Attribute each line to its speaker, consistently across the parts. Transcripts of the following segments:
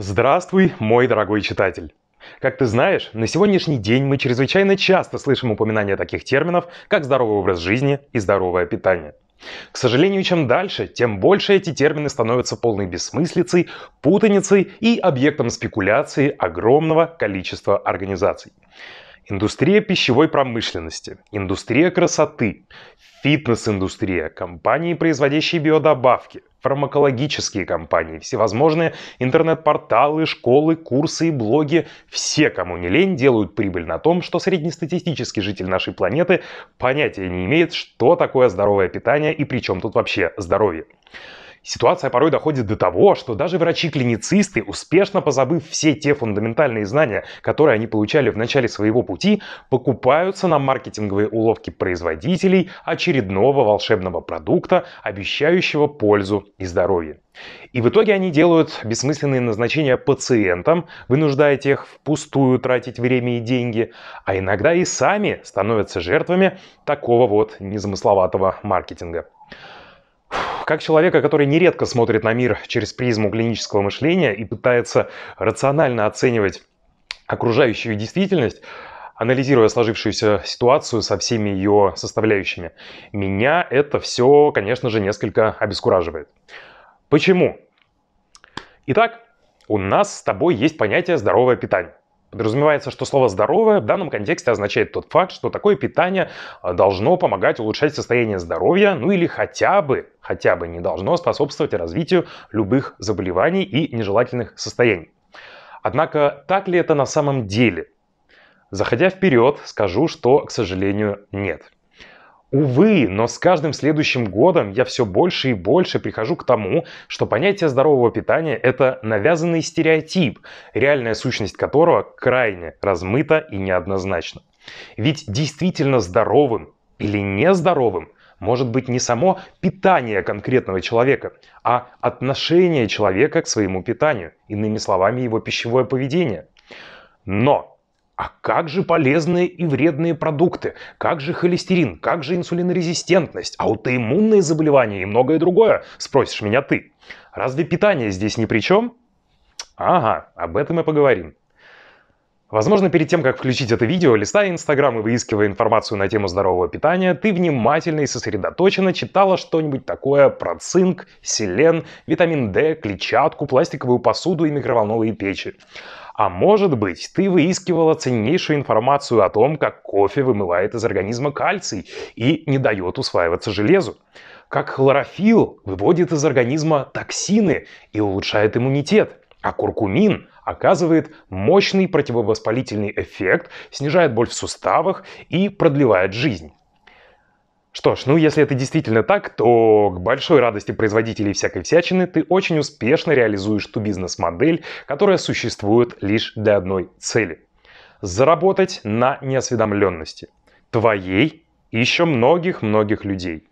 Speaker 1: Здравствуй, мой дорогой читатель! Как ты знаешь, на сегодняшний день мы чрезвычайно часто слышим упоминания таких терминов, как здоровый образ жизни и здоровое питание. К сожалению, чем дальше, тем больше эти термины становятся полной бессмыслицей, путаницей и объектом спекуляции огромного количества организаций. Индустрия пищевой промышленности, индустрия красоты, фитнес-индустрия, компании, производящие биодобавки, фармакологические компании, всевозможные интернет-порталы, школы, курсы и блоги. Все, кому не лень, делают прибыль на том, что среднестатистический житель нашей планеты понятия не имеет, что такое здоровое питание и при чем тут вообще здоровье. Ситуация порой доходит до того, что даже врачи-клиницисты, успешно позабыв все те фундаментальные знания, которые они получали в начале своего пути, покупаются на маркетинговые уловки производителей очередного волшебного продукта, обещающего пользу и здоровье. И в итоге они делают бессмысленные назначения пациентам, вынуждая тех впустую тратить время и деньги, а иногда и сами становятся жертвами такого вот незамысловатого маркетинга. Как человека, который нередко смотрит на мир через призму клинического мышления и пытается рационально оценивать окружающую действительность, анализируя сложившуюся ситуацию со всеми ее составляющими, меня это все, конечно же, несколько обескураживает. Почему? Итак, у нас с тобой есть понятие здоровое питание. Подразумевается, что слово «здоровое» в данном контексте означает тот факт, что такое питание а, должно помогать улучшать состояние здоровья, ну или хотя бы, хотя бы не должно способствовать развитию любых заболеваний и нежелательных состояний. Однако, так ли это на самом деле? Заходя вперед, скажу, что, к сожалению, нет. Увы, но с каждым следующим годом я все больше и больше прихожу к тому, что понятие здорового питания – это навязанный стереотип, реальная сущность которого крайне размыта и неоднозначна. Ведь действительно здоровым или нездоровым может быть не само питание конкретного человека, а отношение человека к своему питанию, иными словами, его пищевое поведение. Но а как же полезные и вредные продукты? Как же холестерин? Как же инсулинорезистентность? Аутоиммунные заболевания и многое другое? Спросишь меня ты. Разве питание здесь ни при чем? Ага, об этом и поговорим. Возможно, перед тем, как включить это видео, листая Инстаграм и выискивая информацию на тему здорового питания, ты внимательно и сосредоточенно читала что-нибудь такое про цинк, селен, витамин D, клетчатку, пластиковую посуду и микроволновые печи. А может быть, ты выискивала ценнейшую информацию о том, как кофе вымывает из организма кальций и не дает усваиваться железу, как хлорофилл выводит из организма токсины и улучшает иммунитет, а куркумин оказывает мощный противовоспалительный эффект, снижает боль в суставах и продлевает жизнь. Что ж, ну если это действительно так, то к большой радости производителей всякой всячины ты очень успешно реализуешь ту бизнес-модель, которая существует лишь для одной цели. Заработать на неосведомленности. Твоей и еще многих-многих людей.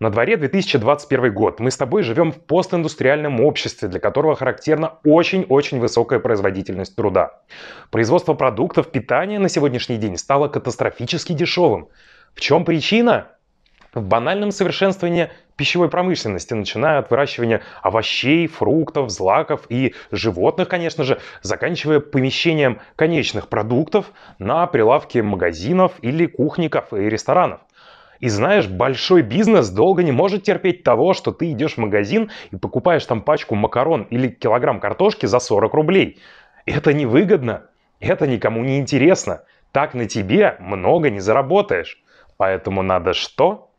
Speaker 1: На дворе 2021 год. Мы с тобой живем в постиндустриальном обществе, для которого характерна очень-очень высокая производительность труда. Производство продуктов питания на сегодняшний день стало катастрофически дешевым. В чем причина? В банальном совершенствовании пищевой промышленности, начиная от выращивания овощей, фруктов, злаков и животных, конечно же, заканчивая помещением конечных продуктов на прилавке магазинов или кухни и ресторанов. И знаешь, большой бизнес долго не может терпеть того, что ты идешь в магазин и покупаешь там пачку макарон или килограмм картошки за 40 рублей. Это невыгодно, это никому не интересно. Так на тебе много не заработаешь. Поэтому надо что?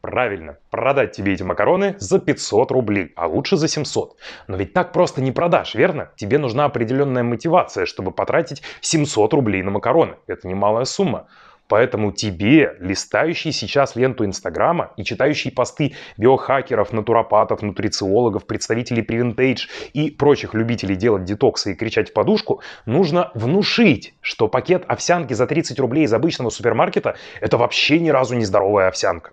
Speaker 1: Правильно, продать тебе эти макароны за 500 рублей, а лучше за 700. Но ведь так просто не продашь, верно? Тебе нужна определенная мотивация, чтобы потратить 700 рублей на макароны. Это немалая сумма. Поэтому тебе, листающий сейчас ленту Инстаграма и читающий посты биохакеров, натуропатов, нутрициологов, представителей Preventage и прочих любителей делать детоксы и кричать в подушку, нужно внушить, что пакет овсянки за 30 рублей из обычного супермаркета – это вообще ни разу не здоровая овсянка.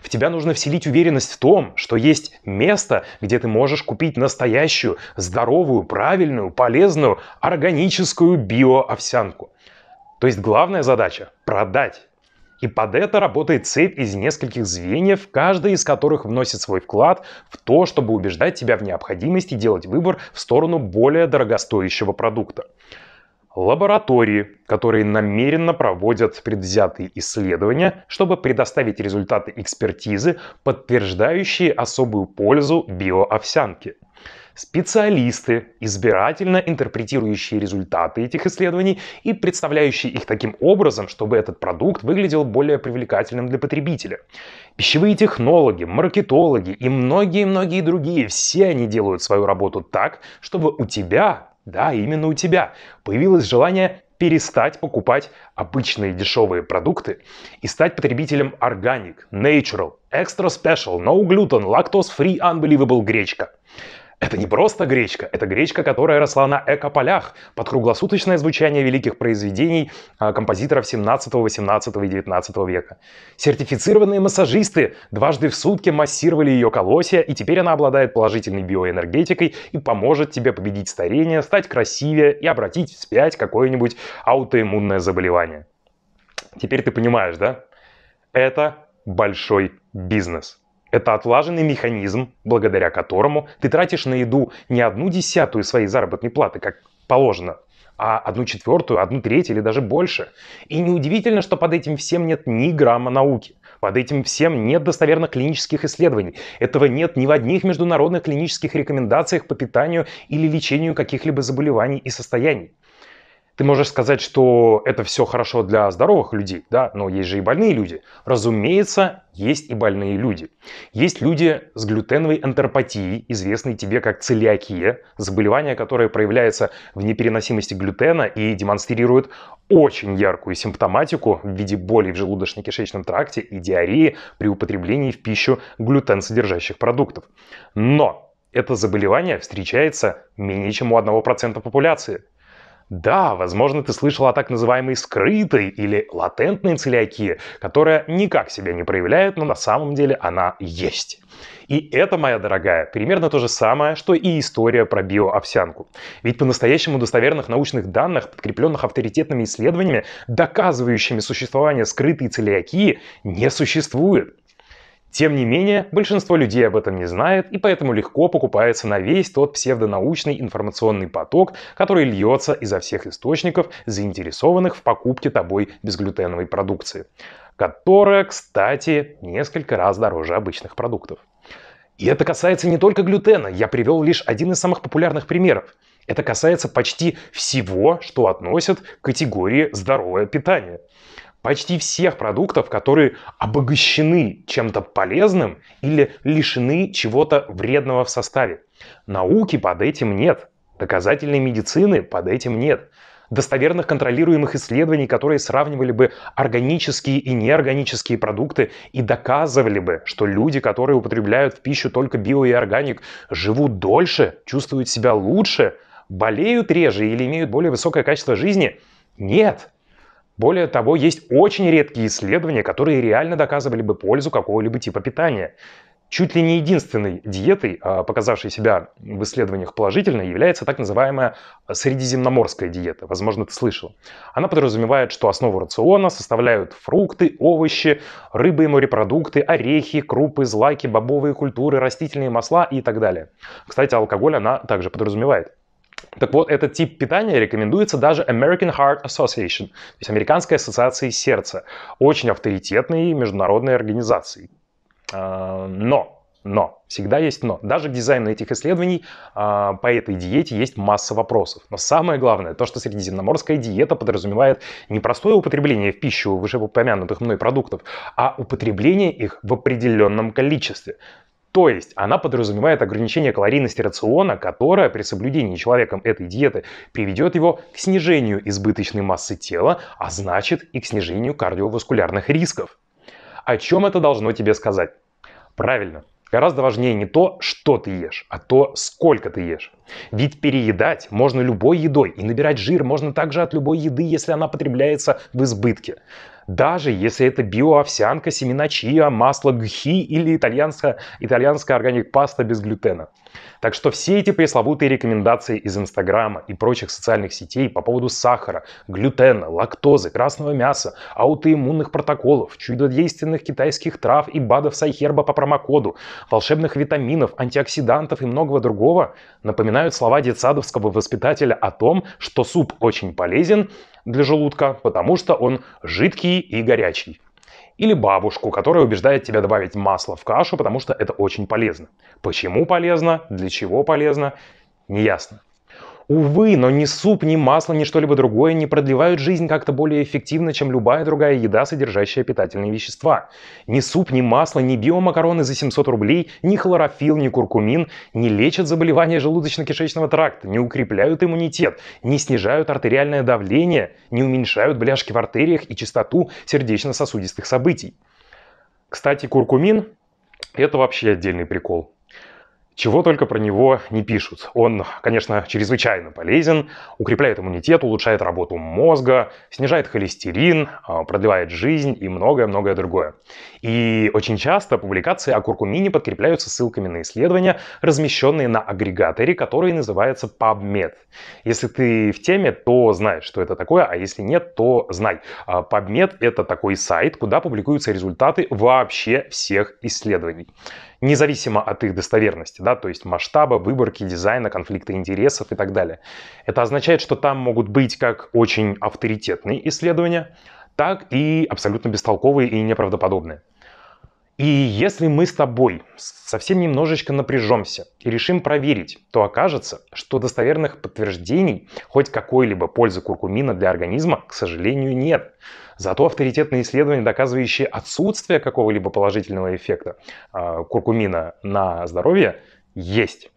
Speaker 1: В тебя нужно вселить уверенность в том, что есть место, где ты можешь купить настоящую, здоровую, правильную, полезную, органическую биоовсянку. То есть главная задача – продать. И под это работает цепь из нескольких звеньев, каждый из которых вносит свой вклад в то, чтобы убеждать тебя в необходимости делать выбор в сторону более дорогостоящего продукта. Лаборатории, которые намеренно проводят предвзятые исследования, чтобы предоставить результаты экспертизы, подтверждающие особую пользу биоовсянки специалисты, избирательно интерпретирующие результаты этих исследований и представляющие их таким образом, чтобы этот продукт выглядел более привлекательным для потребителя. Пищевые технологи, маркетологи и многие-многие другие, все они делают свою работу так, чтобы у тебя, да, именно у тебя, появилось желание перестать покупать обычные дешевые продукты и стать потребителем органик, natural, extra special, no gluten, lactose free, unbelievable гречка. Это не просто гречка, это гречка, которая росла на эко-полях, под круглосуточное звучание великих произведений а, композиторов 17, 18 и 19 века. Сертифицированные массажисты дважды в сутки массировали ее колосья, и теперь она обладает положительной биоэнергетикой и поможет тебе победить старение, стать красивее и обратить вспять какое-нибудь аутоиммунное заболевание. Теперь ты понимаешь, да? Это большой бизнес. Это отлаженный механизм, благодаря которому ты тратишь на еду не одну десятую своей заработной платы, как положено, а одну четвертую, одну треть или даже больше. И неудивительно, что под этим всем нет ни грамма науки. Под этим всем нет достоверных клинических исследований. Этого нет ни в одних международных клинических рекомендациях по питанию или лечению каких-либо заболеваний и состояний. Ты можешь сказать, что это все хорошо для здоровых людей, да, но есть же и больные люди. Разумеется, есть и больные люди. Есть люди с глютеновой энтеропатией, известной тебе как целиакия, заболевание, которое проявляется в непереносимости глютена и демонстрирует очень яркую симптоматику в виде боли в желудочно-кишечном тракте и диареи при употреблении в пищу глютен содержащих продуктов. Но это заболевание встречается менее чем у 1% популяции. Да, возможно, ты слышал о так называемой скрытой или латентной целиакии, которая никак себя не проявляет, но на самом деле она есть. И это, моя дорогая, примерно то же самое, что и история про биоовсянку. Ведь по-настоящему достоверных научных данных, подкрепленных авторитетными исследованиями, доказывающими существование скрытой целиакии, не существует. Тем не менее, большинство людей об этом не знает и поэтому легко покупается на весь тот псевдонаучный информационный поток, который льется изо всех источников, заинтересованных в покупке тобой безглютеновой продукции, которая, кстати, несколько раз дороже обычных продуктов. И это касается не только глютена, я привел лишь один из самых популярных примеров. Это касается почти всего, что относят к категории «здоровое питание» почти всех продуктов, которые обогащены чем-то полезным или лишены чего-то вредного в составе. Науки под этим нет. Доказательной медицины под этим нет. Достоверных контролируемых исследований, которые сравнивали бы органические и неорганические продукты и доказывали бы, что люди, которые употребляют в пищу только био и органик, живут дольше, чувствуют себя лучше, болеют реже или имеют более высокое качество жизни, нет. Более того, есть очень редкие исследования, которые реально доказывали бы пользу какого-либо типа питания. Чуть ли не единственной диетой, а, показавшей себя в исследованиях положительно, является так называемая средиземноморская диета. Возможно, ты слышал. Она подразумевает, что основу рациона составляют фрукты, овощи, рыбы и морепродукты, орехи, крупы, злаки, бобовые культуры, растительные масла и так далее. Кстати, алкоголь она также подразумевает. Так вот, этот тип питания рекомендуется даже American Heart Association, то есть Американской ассоциацией сердца, очень авторитетной международной организацией. А, но, но, всегда есть но. Даже к дизайну этих исследований а, по этой диете есть масса вопросов. Но самое главное, то, что средиземноморская диета подразумевает не простое употребление в пищу вышеупомянутых мной продуктов, а употребление их в определенном количестве. То есть она подразумевает ограничение калорийности рациона, которое при соблюдении человеком этой диеты приведет его к снижению избыточной массы тела, а значит и к снижению кардиоваскулярных рисков. О чем это должно тебе сказать? Правильно, Гораздо важнее не то, что ты ешь, а то, сколько ты ешь. Ведь переедать можно любой едой, и набирать жир можно также от любой еды, если она потребляется в избытке даже если это биоовсянка, семена чиа, масло гхи или итальянская, итальянская органик-паста без глютена. Так что все эти пресловутые рекомендации из Инстаграма и прочих социальных сетей по поводу сахара, глютена, лактозы, красного мяса, аутоиммунных протоколов, чудодейственных китайских трав и БАДов Сайхерба по промокоду, волшебных витаминов, антиоксидантов и многого другого напоминают слова детсадовского воспитателя о том, что суп очень полезен, для желудка, потому что он жидкий и горячий. Или бабушку, которая убеждает тебя добавить масло в кашу, потому что это очень полезно. Почему полезно, для чего полезно, неясно. Увы, но ни суп, ни масло, ни что-либо другое не продлевают жизнь как-то более эффективно, чем любая другая еда, содержащая питательные вещества. Ни суп, ни масло, ни биомакароны за 700 рублей, ни хлорофилл, ни куркумин не лечат заболевания желудочно-кишечного тракта, не укрепляют иммунитет, не снижают артериальное давление, не уменьшают бляшки в артериях и частоту сердечно-сосудистых событий. Кстати, куркумин – это вообще отдельный прикол. Чего только про него не пишут. Он, конечно, чрезвычайно полезен, укрепляет иммунитет, улучшает работу мозга, снижает холестерин, а, продлевает жизнь и многое-многое другое. И очень часто публикации о куркумине подкрепляются ссылками на исследования, размещенные на агрегаторе, который называется PubMed. Если ты в теме, то знаешь, что это такое, а если нет, то знай. А, PubMed — это такой сайт, куда публикуются результаты вообще всех исследований независимо от их достоверности, да, то есть масштаба, выборки, дизайна, конфликта интересов и так далее. Это означает, что там могут быть как очень авторитетные исследования, так и абсолютно бестолковые и неправдоподобные. И если мы с тобой совсем немножечко напряжемся и решим проверить, то окажется, что достоверных подтверждений хоть какой-либо пользы куркумина для организма, к сожалению, нет. Зато авторитетные исследования, доказывающие отсутствие какого-либо положительного эффекта а, куркумина на здоровье, есть.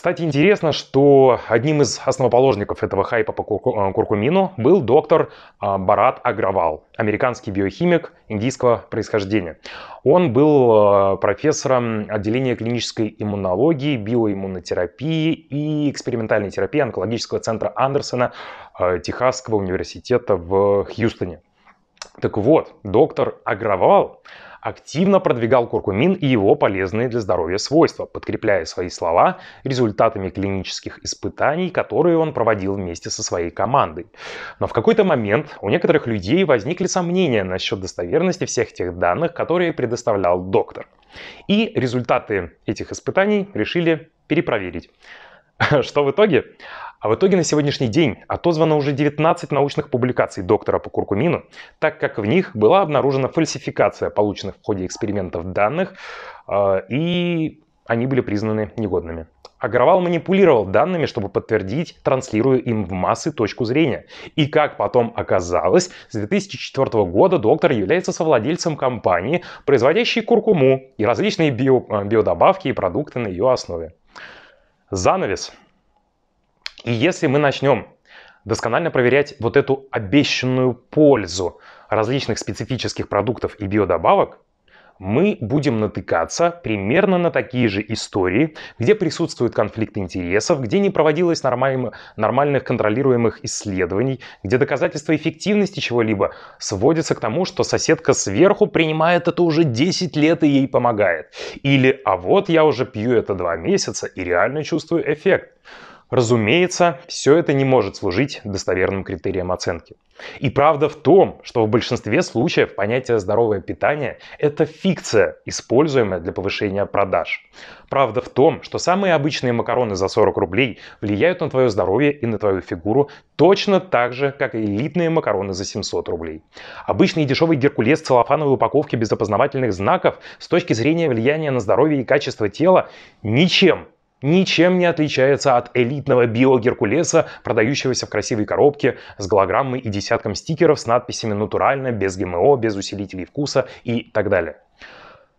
Speaker 1: Кстати, интересно, что одним из основоположников этого хайпа по э, куркумину был доктор а, Барат Агравал, американский биохимик индийского происхождения. Он был э, профессором отделения клинической иммунологии, биоиммунотерапии и экспериментальной терапии онкологического центра Андерсона э, Техасского университета в Хьюстоне. Так вот, доктор Агравал активно продвигал куркумин и его полезные для здоровья свойства, подкрепляя свои слова результатами клинических испытаний, которые он проводил вместе со своей командой. Но в какой-то момент у некоторых людей возникли сомнения насчет достоверности всех тех данных, которые предоставлял доктор. И результаты этих испытаний решили перепроверить. Что в итоге? А в итоге на сегодняшний день отозвано уже 19 научных публикаций доктора по куркумину, так как в них была обнаружена фальсификация полученных в ходе экспериментов данных, э, и они были признаны негодными. Агровал манипулировал данными, чтобы подтвердить, транслируя им в массы точку зрения. И как потом оказалось, с 2004 года доктор является совладельцем компании, производящей куркуму и различные био, э, биодобавки и продукты на ее основе занавес. И если мы начнем досконально проверять вот эту обещанную пользу различных специфических продуктов и биодобавок, мы будем натыкаться примерно на такие же истории, где присутствует конфликт интересов, где не проводилось нормальных, нормальных контролируемых исследований, где доказательства эффективности чего-либо сводятся к тому, что соседка сверху принимает это уже 10 лет и ей помогает. Или «а вот я уже пью это 2 месяца и реально чувствую эффект». Разумеется, все это не может служить достоверным критерием оценки. И правда в том, что в большинстве случаев понятие «здоровое питание» — это фикция, используемая для повышения продаж. Правда в том, что самые обычные макароны за 40 рублей влияют на твое здоровье и на твою фигуру точно так же, как и элитные макароны за 700 рублей. Обычный дешевый геркулес в целлофановой упаковке без опознавательных знаков с точки зрения влияния на здоровье и качество тела ничем ничем не отличается от элитного био-геркулеса, продающегося в красивой коробке с голограммой и десятком стикеров с надписями «натурально», «без ГМО», «без усилителей вкуса» и так далее.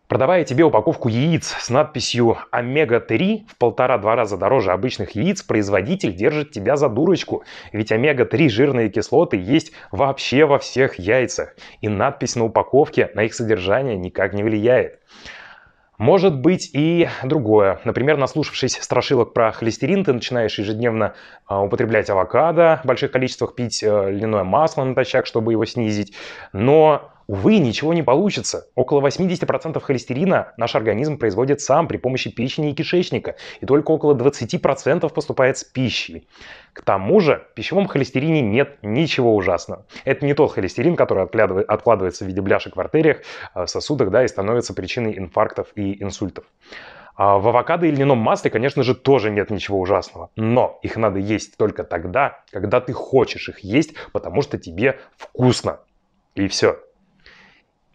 Speaker 1: Продавая тебе упаковку яиц с надписью «Омега-3» в полтора-два раза дороже обычных яиц, производитель держит тебя за дурочку. Ведь омега-3 жирные кислоты есть вообще во всех яйцах. И надпись на упаковке на их содержание никак не влияет. Может быть и другое. Например, наслушавшись страшилок про холестерин, ты начинаешь ежедневно а, употреблять авокадо в больших количествах, пить э, льняное масло натощак, чтобы его снизить. Но Увы, ничего не получится. Около 80% холестерина наш организм производит сам при помощи печени и кишечника, и только около 20% поступает с пищей. К тому же, в пищевом холестерине нет ничего ужасного. Это не тот холестерин, который откладывается в виде бляшек в артериях, в э, сосудах, да, и становится причиной инфарктов и инсультов. А в авокадо и льняном масле, конечно же, тоже нет ничего ужасного. Но их надо есть только тогда, когда ты хочешь их есть, потому что тебе вкусно. И все.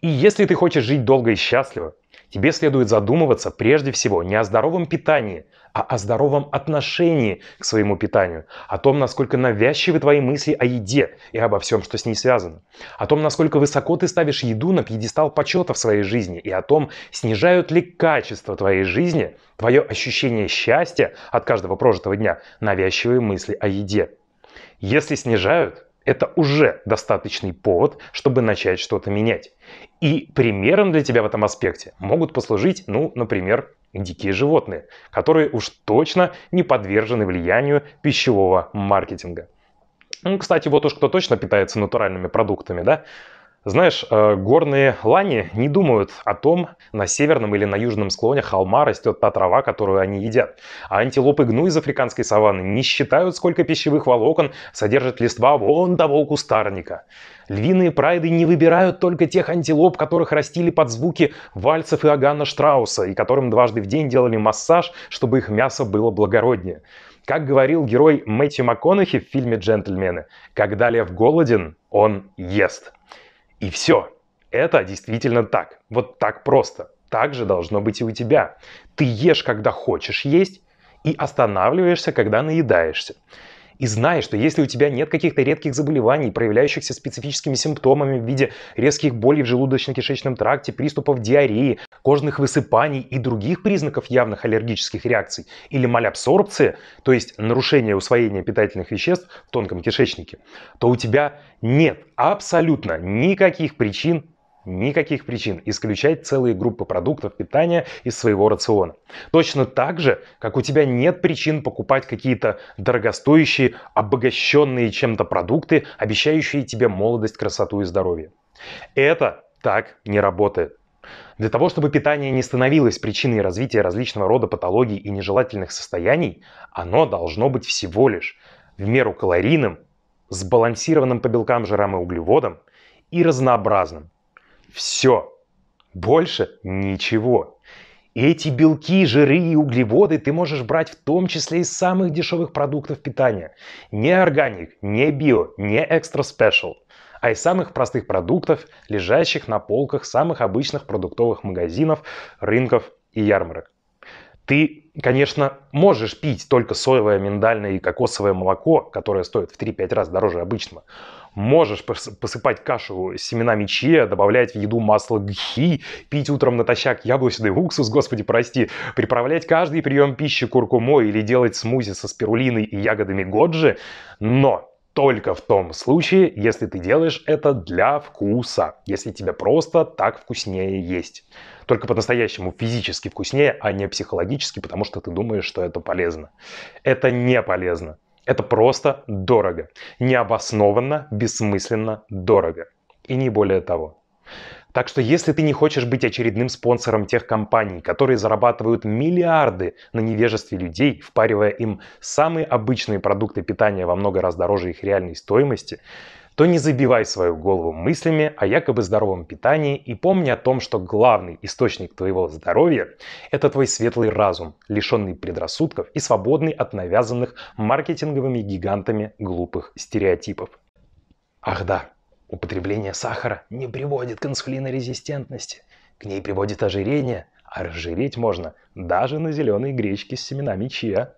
Speaker 1: И если ты хочешь жить долго и счастливо, тебе следует задумываться прежде всего не о здоровом питании, а о здоровом отношении к своему питанию, о том, насколько навязчивы твои мысли о еде и обо всем, что с ней связано, о том, насколько высоко ты ставишь еду на пьедестал почета в своей жизни и о том, снижают ли качество твоей жизни, твое ощущение счастья от каждого прожитого дня навязчивые мысли о еде. Если снижают, это уже достаточный повод, чтобы начать что-то менять. И примером для тебя в этом аспекте могут послужить, ну, например, дикие животные, которые уж точно не подвержены влиянию пищевого маркетинга. Ну, кстати, вот уж кто точно питается натуральными продуктами, да, знаешь, э, горные лани не думают о том, на северном или на южном склоне холма растет та трава, которую они едят. А антилопы гну из африканской саванны не считают, сколько пищевых волокон содержит листва вон того кустарника. Львиные прайды не выбирают только тех антилоп, которых растили под звуки вальцев и Агана Штрауса, и которым дважды в день делали массаж, чтобы их мясо было благороднее. Как говорил герой Мэтью МакКонахи в фильме «Джентльмены», когда лев голоден, он ест. И все. Это действительно так. Вот так просто. Так же должно быть и у тебя. Ты ешь, когда хочешь есть, и останавливаешься, когда наедаешься. И зная, что если у тебя нет каких-то редких заболеваний, проявляющихся специфическими симптомами в виде резких болей в желудочно-кишечном тракте, приступов диареи, кожных высыпаний и других признаков явных аллергических реакций или малябсорбции, то есть нарушения усвоения питательных веществ в тонком кишечнике, то у тебя нет абсолютно никаких причин никаких причин исключать целые группы продуктов питания из своего рациона. Точно так же, как у тебя нет причин покупать какие-то дорогостоящие, обогащенные чем-то продукты, обещающие тебе молодость, красоту и здоровье. Это так не работает. Для того, чтобы питание не становилось причиной развития различного рода патологий и нежелательных состояний, оно должно быть всего лишь в меру калорийным, сбалансированным по белкам, жирам и углеводам и разнообразным, все. Больше ничего. эти белки, жиры и углеводы ты можешь брать в том числе из самых дешевых продуктов питания. Не органик, не био, не экстра спешл, а из самых простых продуктов, лежащих на полках самых обычных продуктовых магазинов, рынков и ярмарок. Ты, конечно, можешь пить только соевое, миндальное и кокосовое молоко, которое стоит в 3-5 раз дороже обычного, Можешь посыпать кашу семенами чия, добавлять в еду масло гхи, пить утром натощак яблочный уксус, господи, прости, приправлять каждый прием пищи куркумой или делать смузи со спирулиной и ягодами годжи, но только в том случае, если ты делаешь это для вкуса, если тебе просто так вкуснее есть. Только по-настоящему физически вкуснее, а не психологически, потому что ты думаешь, что это полезно. Это не полезно. Это просто дорого. Необоснованно, бессмысленно дорого. И не более того. Так что если ты не хочешь быть очередным спонсором тех компаний, которые зарабатывают миллиарды на невежестве людей, впаривая им самые обычные продукты питания во много раз дороже их реальной стоимости, то не забивай свою голову мыслями о якобы здоровом питании и помни о том, что главный источник твоего здоровья – это твой светлый разум, лишенный предрассудков и свободный от навязанных маркетинговыми гигантами глупых стереотипов. Ах да, употребление сахара не приводит к инсулинорезистентности, к ней приводит ожирение, а разжиреть можно даже на зеленой гречке с семенами чиа.